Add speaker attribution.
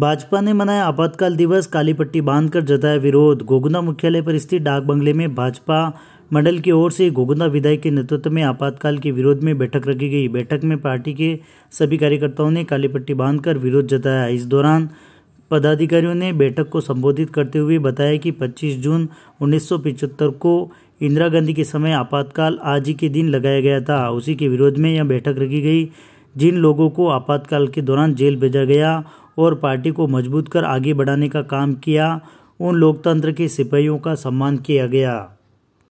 Speaker 1: भाजपा ने मनाया आपातकाल दिवस काली पट्टी बांधकर जताया विरोध गोगुना मुख्यालय पर स्थित डाक बंगले में भाजपा मंडल की ओर से गोगुंदा विधायक के नेतृत्व में आपातकाल के विरोध में बैठक रखी गई बैठक में पार्टी के सभी कार्यकर्ताओं ने काली पट्टी बांधकर विरोध जताया इस दौरान पदाधिकारियों ने बैठक को संबोधित करते हुए बताया कि 25 जून उन्नीस को इंदिरा गांधी के समय आपातकाल आज ही के दिन लगाया गया था उसी के विरोध में यह बैठक रखी गई जिन लोगों को आपातकाल के दौरान जेल भेजा गया और पार्टी को मजबूत कर आगे बढ़ाने का काम किया उन लोकतंत्र के सिपाहियों का सम्मान किया गया